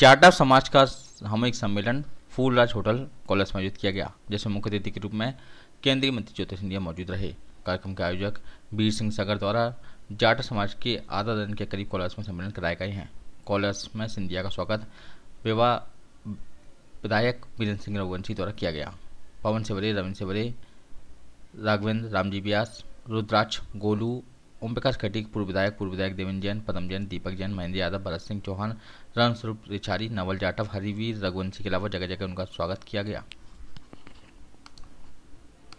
जाटव समाज का सामूहिक सम्मेलन फूलराज होटल कॉलेज में आयोजित किया गया जिसमें मुख्य अतिथि के रूप में केंद्रीय मंत्री ज्योतिष सिंधिया मौजूद रहे कार्यक्रम के आयोजक वीर सिंह सागर द्वारा जाट समाज के आधा दर्जन के करीब कॉलेज में सम्मेलन कराए गए हैं कॉलेज में सिंधिया का स्वागत विवाह विधायक वीरेंद्र सिंह रघुवंशी द्वारा किया गया पवन सेवरे रविंद्र सेवरे राघवेंद्र रामजी व्यास रुद्राक्ष गोलू ओम प्रकाश खटीक पूर्व विधायक पूर्व विधायक देवेंद्र जैन पदम जैन दीपक जैन महेंद्र यादव भरत सिंह चौहान रामस्वरूप रिछारी नवल जाटव हरिवीर रघुवंशी के अलावा जगह जगह उनका स्वागत किया गया